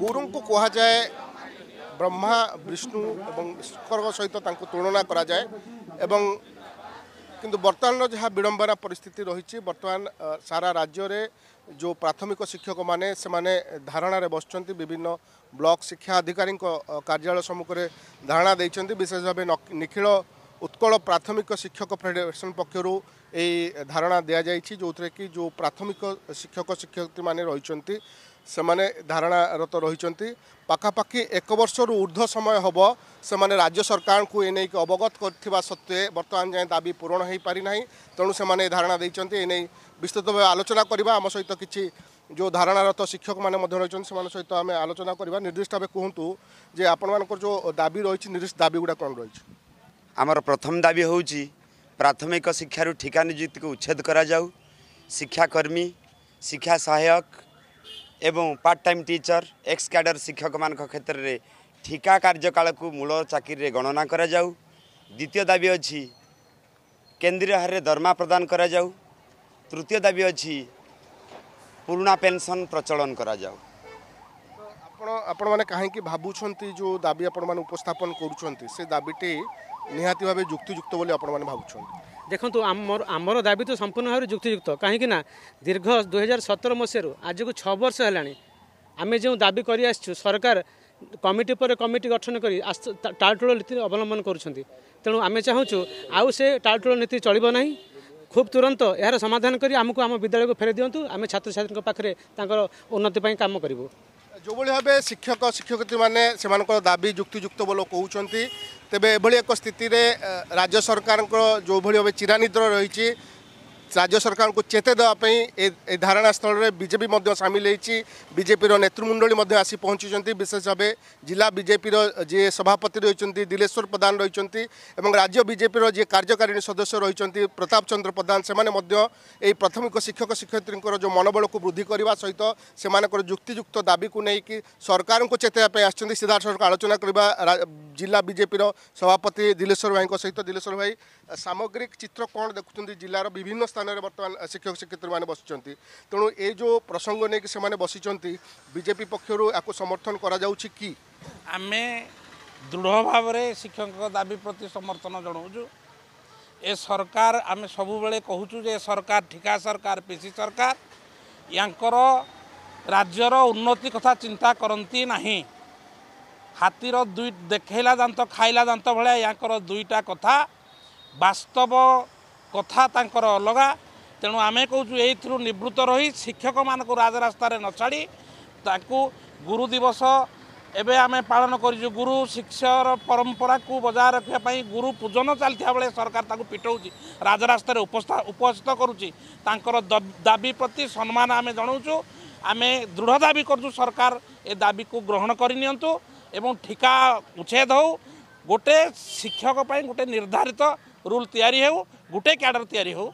ଗୁରୁଙ୍କୁ କୁହାଯାଏ ବ୍ରହ୍ମା ବିଷ୍ଣୁ ଏବଂ ଈଶ୍ୱରଙ୍କ ସହିତ ତାଙ୍କୁ ତୁଳନା କରାଯାଏ ଏବଂ କିନ୍ତୁ ବର୍ତ୍ତମାନର ଯାହା ବିଡ଼ମ୍ବନା ପରିସ୍ଥିତି ରହିଛି ବର୍ତ୍ତମାନ ସାରା ରାଜ୍ୟରେ ଯେଉଁ ପ୍ରାଥମିକ ଶିକ୍ଷକମାନେ ସେମାନେ ଧାରଣାରେ ବସୁଛନ୍ତି ବିଭିନ୍ନ ବ୍ଲକ ଶିକ୍ଷା ଅଧିକାରୀଙ୍କ କାର୍ଯ୍ୟାଳୟ ସମ୍ମୁଖରେ ଧାରଣା ଦେଇଛନ୍ତି ବିଶେଷ ଭାବେ ନିଖିଳ ଉତ୍କଳ ପ୍ରାଥମିକ ଶିକ୍ଷକ ଫେଡେରେସନ ପକ୍ଷରୁ ଏହି ଧାରଣା ଦିଆଯାଇଛି ଯେଉଁଥିରେ କି ଯେଉଁ ପ୍ରାଥମିକ ଶିକ୍ଷକ ଶିକ୍ଷୟିତ୍ରୀମାନେ ରହିଛନ୍ତି ସେମାନେ ଧାରଣାରତ ରହିଛନ୍ତି ପାଖାପାଖି ଏକ ବର୍ଷରୁ ଉର୍ଦ୍ଧ୍ୱ ସମୟ ହେବ ସେମାନେ ରାଜ୍ୟ ସରକାରଙ୍କୁ ଏ ନେଇକି ଅବଗତ କରିଥିବା ସତ୍ତ୍ୱେ ବର୍ତ୍ତମାନ ଯାଏଁ ଦାବି ପୂରଣ ହୋଇପାରିନାହିଁ ତେଣୁ ସେମାନେ ଏ ଧାରଣା ଦେଇଛନ୍ତି ଏ ନେଇ ବିସ୍ତୃତ ଭାବେ ଆଲୋଚନା କରିବା ଆମ ସହିତ କିଛି ଯେଉଁ ଧାରଣାରତ ଶିକ୍ଷକମାନେ ମଧ୍ୟ ରହିଛନ୍ତି ସେମାନଙ୍କ ସହିତ ଆମେ ଆଲୋଚନା କରିବା ନିର୍ଦ୍ଦିଷ୍ଟ ଭାବେ କୁହନ୍ତୁ ଯେ ଆପଣମାନଙ୍କର ଯେଉଁ ଦାବି ରହିଛି ନିର୍ଦ୍ଦିଷ୍ଟ ଦାବି ଗୁଡ଼ା କ'ଣ ରହିଛି ଆମର ପ୍ରଥମ ଦାବି ହେଉଛି ପ୍ରାଥମିକ ଶିକ୍ଷାରୁ ଠିକା ନିଯୁକ୍ତିକୁ ଉଚ୍ଛେଦ କରାଯାଉ ଶିକ୍ଷାକର୍ମୀ ଶିକ୍ଷା ସହାୟକ ଏବଂ part time teacher ex cadre ଶିକ୍ଷକମାନଙ୍କ କ୍ଷେତ୍ରରେ ଠିକା କାର୍ଯ୍ୟକାଳକୁ ମୂଳ ଚାକିରିରେ ଗଣନା କରାଯାଉ ଦ୍ୱିତୀୟ ଦାବି ଅଛି କେନ୍ଦ୍ରୀୟ ହାରରେ ଦରମା ପ୍ରଦାନ କରାଯାଉ ତୃତୀୟ ଦାବି ଅଛି ପୁରୁଣା ପେନ୍ସନ୍ ପ୍ରଚଳନ କରାଯାଉ ଆପଣ ଆପଣମାନେ କାହିଁକି ଭାବୁଛନ୍ତି ଯେଉଁ ଦାବି ଆପଣମାନେ ଉପସ୍ଥାପନ କରୁଛନ୍ତି ସେ ଦାବିଟି ନିହାତି ଭାବେ ଯୁକ୍ତିଯୁକ୍ତ ବୋଲି ଆପଣମାନେ ଭାବୁଛନ୍ତି ଦେଖନ୍ତୁ ଆମର ଆମର ଦାବି ତ ସମ୍ପୂର୍ଣ୍ଣ ଭାବରେ ଯୁକ୍ତିଯୁକ୍ତ କାହିଁକି ନା ଦୀର୍ଘ ଦୁଇହଜାର ସତର ମସିହାରୁ ଆଜିକୁ ଛଅ ବର୍ଷ ହେଲାଣି ଆମେ ଯେଉଁ ଦାବି କରିଆସିଛୁ ସରକାର କମିଟି ପରେ କମିଟି ଗଠନ କରି ଟାଳଟୁଳ ନୀତି ଅବଲମ୍ବନ କରୁଛନ୍ତି ତେଣୁ ଆମେ ଚାହୁଁଛୁ ଆଉ ସେ ଟାଳଟୁଳ ନୀତି ଚଳିବ ନାହିଁ খুব তুরন্ত এর সমাধান করে আমি আমার বিদ্যালয়কে ফেরাই দিও আমি ছাত্রছাত্রী পাখে তাঁর উন্নতি কাম করবু যেভাবে ভাবে শিক্ষক শিক্ষয়িত্রী মানে সে দাবি যুক্তিযুক্ত বলে কৌঁচ তেবে এভাবে এক স্থিতি রাজ্য সরকার যেভাবে ভাবে চিরানিদ্র রয়েছে ରାଜ୍ୟ ସରକାରଙ୍କୁ ଚେତେଇ ଦେବା ପାଇଁ ଏ ଧାରଣା ସ୍ଥଳରେ ବିଜେପି ମଧ୍ୟ ସାମିଲ ହୋଇଛି ବିଜେପିର ନେତୃମଣ୍ଡଳୀ ମଧ୍ୟ ଆସି ପହଞ୍ଚିଛନ୍ତି ବିଶେଷ ଭାବେ ଜିଲ୍ଲା ବିଜେପିର ଯିଏ ସଭାପତି ରହିଛନ୍ତି ଦିଲେଶ୍ୱର ପ୍ରଧାନ ରହିଛନ୍ତି ଏବଂ ରାଜ୍ୟ ବିଜେପିର ଯିଏ କାର୍ଯ୍ୟକାରିଣୀ ସଦସ୍ୟ ରହିଛନ୍ତି ପ୍ରତାପ ଚନ୍ଦ୍ର ପ୍ରଧାନ ସେମାନେ ମଧ୍ୟ ଏହି ପ୍ରାଥମିକ ଶିକ୍ଷକ ଶିକ୍ଷୟିତ୍ରୀଙ୍କର ଯେଉଁ ମନୋବଳକୁ ବୃଦ୍ଧି କରିବା ସହିତ ସେମାନଙ୍କର ଯୁକ୍ତିଯୁକ୍ତ ଦାବିକୁ ନେଇକି ସରକାରଙ୍କୁ ଚେତେଇବା ପାଇଁ ଆସିଛନ୍ତି ସିଧାସଳଖ ଆଲୋଚନା କରିବା ଜିଲ୍ଲା ବିଜେପିର ସଭାପତି ଦିଲେଶ୍ୱର ଭାଇଙ୍କ ସହିତ ଦିଲେଶ୍ୱର ଭାଇ সামগ্রিক চিত্র কোণ দেখুম জেলার বিভিন্ন স্থানের বর্তমান শিক্ষক শিক্ষয়িত্রী মানে বসিছেন তেমন এই যে প্রসঙ্গ নিয়ে সে বসিছেন বিজেপি পক্ষ সমর্থন করা যাচ্ছে কি আমি দৃঢ় ভাবে শিক্ষক দাবি প্রতি সমর্থন জনাওছু এ সরকার আমি সবুলে কুচু যে সরকার ঠিকা সরকার পিসি সরকার ইয়াঙ্কর রাজ্যর উন্নতি কথা চিন্তা করতে না হাতীর দুই দেখেলা দাঁত খাইলা দাঁত ভাগ ইয়াঙ্কর দুইটা কথা বাস্তব কথা তাঁকর অলগা তেণু আমি কৌছু এই নিবৃত রই শিক্ষক মানুষ রাজরাস্তায় নছাড়ি তা গুরু দিবস এবে আমি পালন করছু গুরু শিক্ষার পরম্পরা কু বজায় রাখা গুরু পূজন চাল বেড়ে সরকার তাকে পিটাউছি রাজরাস্তায় উপস্থিত করুচি তাঁকর দাবি প্রতি সম্মান আমি জনাওছু আমি দৃঢ় দাবি করছু সরকার এ দাবি কু গ্রহণ করে নিয়ন্তু এবং ঠিকা উচ্ছেদ হো গোটে শিক্ষক গোটে নির্ধারিত रूल तैयारी हो गोटे क्याडर तैयारी हो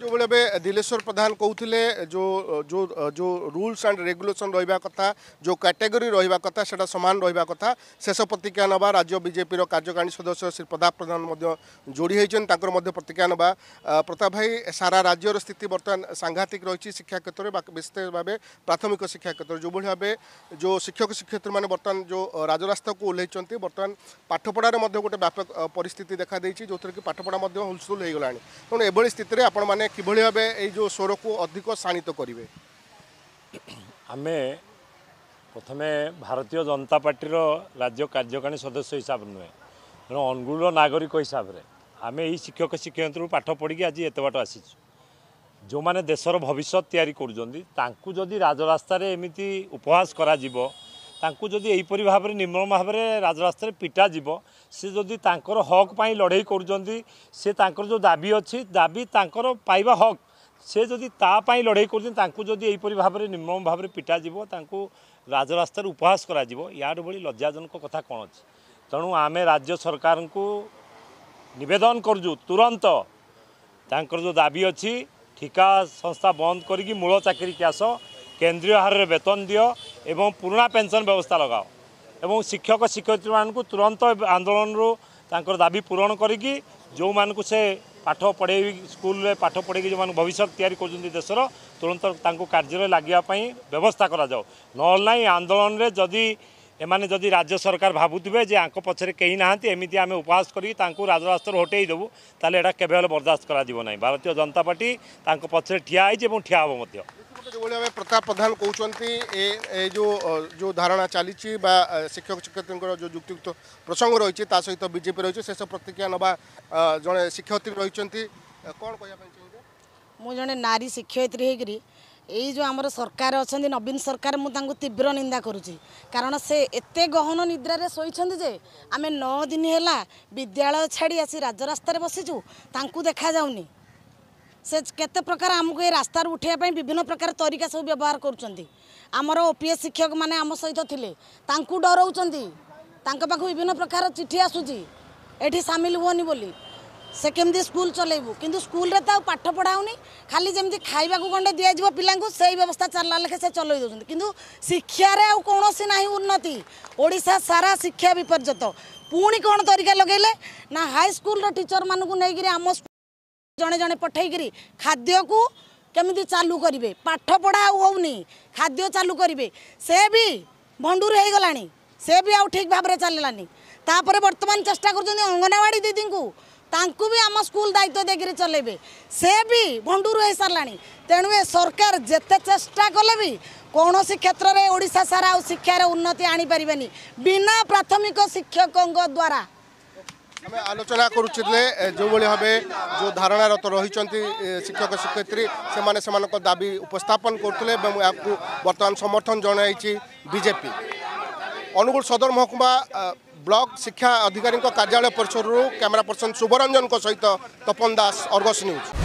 যেভাবে দিলেশ্বর প্রধান কৌলে যে রুলস আন্ড রেগুলেসন রহবা কথা যে ক্যাটেগোরি রহবা কথা সেটা সমান রহবা কথা শেষ প্রতিক্রিয়া নেওয়া রাজ্য বিজেপির কার্যকারী সদস্য শ্রী প্রতাপ প্রধান যোড়ি হয়েছেন তাঁর মধ্যে প্রতিক্রিয়া নেওয়া প্রতাপ ভাই সারা রাজ্যর স্থিতি বর্তমান সাংঘাতিক রয়েছে শিক্ষা ক্ষেত্রে বা বিশেষ ভাবে প্রাথমিক শিক্ষা ক্ষেত্রে যেভাবে ভাবে যে শিক্ষক শিক্ষয়িত্রী মানে বর্তমান যে রাজরাস্তাকে ওহ্লাইছেন বর্তমান পাঠপড়ার মধ্যে গোটে ব্যাপক পরিস্থিতি দেখা দিয়েছে যে পাঠপড়া মধ্যে হুলসুল হয়ে গলা তেমন এভাবে স্থিতি আপনার ଆପଣମାନେ କିଭଳି ଭାବେ ଏଇ ଯେଉଁ ସ୍ୱରକୁ ଅଧିକ ଶାଣିତ କରିବେ ଆମେ ପ୍ରଥମେ ଭାରତୀୟ ଜନତା ପାର୍ଟିର ରାଜ୍ୟ କାର୍ଯ୍ୟକାରିଣୀ ସଦସ୍ୟ ହିସାବ ନୁହେଁ ତେଣୁ ଅନୁଗୁଳର ନାଗରିକ ହିସାବରେ ଆମେ ଏହି ଶିକ୍ଷକ ଶିକ୍ଷୟନ୍ତ୍ରୀରୁ ପାଠ ପଢ଼ିକି ଆଜି ଏତେ ବାଟ ଆସିଛୁ ଯେଉଁମାନେ ଦେଶର ଭବିଷ୍ୟତ ତିଆରି କରୁଛନ୍ତି ତାଙ୍କୁ ଯଦି ରାଜରାସ୍ତାରେ ଏମିତି ଉପହାସ କରାଯିବ ତାଙ୍କୁ ଯଦି ଏହିପରି ଭାବରେ ନିର୍ମଳ ଭାବରେ ରାଜରାସ୍ତାରେ ପିଟାଯିବ ସେ ଯଦି ତାଙ୍କର ହକ୍ ପାଇଁ ଲଢ଼େଇ କରୁଛନ୍ତି ସେ ତାଙ୍କର ଯେଉଁ ଦାବି ଅଛି ଦାବି ତାଙ୍କର ପାଇବା ହକ୍ ସେ ଯଦି ତା ପାଇଁ ଲଢ଼େଇ କରୁଛନ୍ତି ତାଙ୍କୁ ଯଦି ଏହିପରି ଭାବରେ ନିର୍ମମ ଭାବରେ ପିଟାଯିବ ତାଙ୍କୁ ରାଜରାସ୍ତାରେ ଉପହାସ କରାଯିବ ୟାଠୁ ଭଳି ଲଜ୍ଜାଜନକ କଥା କ'ଣ ଅଛି ତେଣୁ ଆମେ ରାଜ୍ୟ ସରକାରଙ୍କୁ ନିବେଦନ କରୁଛୁ ତୁରନ୍ତ ତାଙ୍କର ଯେଉଁ ଦାବି ଅଛି ଠିକା ସଂସ୍ଥା ବନ୍ଦ କରିକି ମୂଳ ଚାକିରିକି ଆସ କେନ୍ଦ୍ରୀୟ ହାରରେ ବେତନ ଦିଅ ଏବଂ ପୁରୁଣା ପେନ୍ସନ୍ ବ୍ୟବସ୍ଥା ଲଗାଅ ଏବଂ ଶିକ୍ଷକ ଶିକ୍ଷୟତ୍ରୀମାନଙ୍କୁ ତୁରନ୍ତ ଆନ୍ଦୋଳନରୁ ତାଙ୍କର ଦାବି ପୂରଣ କରିକି ଯେଉଁମାନଙ୍କୁ ସେ ପାଠ ପଢ଼େଇ ସ୍କୁଲରେ ପାଠ ପଢ଼େଇକି ଯେଉଁମାନଙ୍କୁ ଭବିଷ୍ୟତ ତିଆରି କରୁଛନ୍ତି ଦେଶର ତୁରନ୍ତ ତାଙ୍କୁ କାର୍ଯ୍ୟରେ ଲାଗିବା ପାଇଁ ବ୍ୟବସ୍ଥା କରାଯାଉ ନହେଲେ ନାହିଁ ଆନ୍ଦୋଳନରେ ଯଦି এমানে যদি রাজ্য সরকার ভাবুবে যে আঙ্ক পছরে কেই না এমিতি আমি উপহাস করি তাঁকু রাজরাস্তার হটেই দেবু তাহলে এটা কেবে হলে বরদাস্ত করা যাব না ভারতীয় জনতা পার্টি তাঁক পছরে ঠিয়া হয়েছে এবং ঠিয়া হব মধ্য যেভাবে ভাবে প্রতাপ প্রধান কৌঁচি এ এই যে ধারণা চালিছি বা শিক্ষক শিক্ষয়িত্রীঙ্কর যে যুক্তিযুক্ত প্রসঙ্গ রয়েছে তা সহ বিজেপি রয়েছে সেসব প্রতিক্রিয়া নেওয়া জন শিক্ষয়িত্রী রয়েছেন কোণ কে মু জন নারী শিক্ষয়িত্রী হয়েকি এই যে আমার সরকার অনেক নবীন সরকার মু তীব্র নিন্দা করুছি কারণ সে এত গহন নিদ্রারে শোইছেন যে আমি নদিন হেলা বিদ্যালয় ছাড়ি আসি রাজরাস্তায় বসিছু তাঁকু দেখা যাওনি সে কেতে প্রকার আমি এই রাস্তার উঠাইবা বিভিন্ন প্রকার তরিকা সব ব্যবহার করছেন আমার ওপিএস শিক্ষক মানে আম সহ লে তাঁকু ডরাউছেন তাঁক পাখ বিভিন্ন প্রকার চিঠি আসুচি এটি সামিল হুয়নি বলে সে কেমি স্কুল চলাইবু কিন্তু স্কুলরে তো পাঠ পড়াওনি খালি যেমি খাইবা গণ্ডে দিয়াযিব পিলাঙ্কু সেই ব্যবস্থা চালা লেখে সে চলাই দেছেন কিন্তু শিক্ষার আৌশি না উন্নতি ওড়শা সারা শিক্ষা বিপর্যত পুঁ কোণ তরিকা লগাইলে না হাই স্কুলর টিচর মানুষ নেই আম জনে জনে পঠাইকি খাদ্যকু কেমিতি চালু করবে পাঠ পড়া হোনি খাদ্য চালু করবে সে বি ভণ্ডুর হয়ে গলানি সে বি আউ ঠিক ভাবে চালানি তাপরে বর্তমান চেষ্টা করছেন অঙ্গনওয়াড়ি দিদি ତାଙ୍କୁ ବି ଆମ ସ୍କୁଲ ଦାୟିତ୍ୱ ଦେଇକିରି ଚଲେଇବେ ସେ ବି ଭଣ୍ଡୁରୁ ହେଇସାରିଲାଣି ତେଣୁ ଏ ସରକାର ଯେତେ ଚେଷ୍ଟା କଲେ ବି କୌଣସି କ୍ଷେତ୍ରରେ ଓଡ଼ିଶା ସାରା ଆଉ ଶିକ୍ଷାରେ ଉନ୍ନତି ଆଣିପାରିବେନି ବିନା ପ୍ରାଥମିକ ଶିକ୍ଷକଙ୍କ ଦ୍ୱାରା ଆମେ ଆଲୋଚନା କରୁଥିଲେ ଯେଉଁଭଳି ଭାବେ ଯେଉଁ ଧାରଣାରତ ରହିଛନ୍ତି ଶିକ୍ଷକ ଶିକ୍ଷୟତ୍ରୀ ସେମାନେ ସେମାନଙ୍କ ଦାବି ଉପସ୍ଥାପନ କରୁଥିଲେ ଏବଂ ଏହାକୁ ବର୍ତ୍ତମାନ ସମର୍ଥନ ଜଣାଇଛି ବିଜେପି ଅନୁଗୁଳ ସଦର ମହକୁମା ବ୍ଲକ ଶିକ୍ଷା ଅଧିକାରୀଙ୍କ କାର୍ଯ୍ୟାଳୟ ପରିସରରୁ କ୍ୟାମେରା ପର୍ସନ ଶୁଭରଞ୍ଜନଙ୍କ ସହିତ ତପନ ଦାସ ଅର୍ଗସ୍ ନ୍ୟୁଜ୍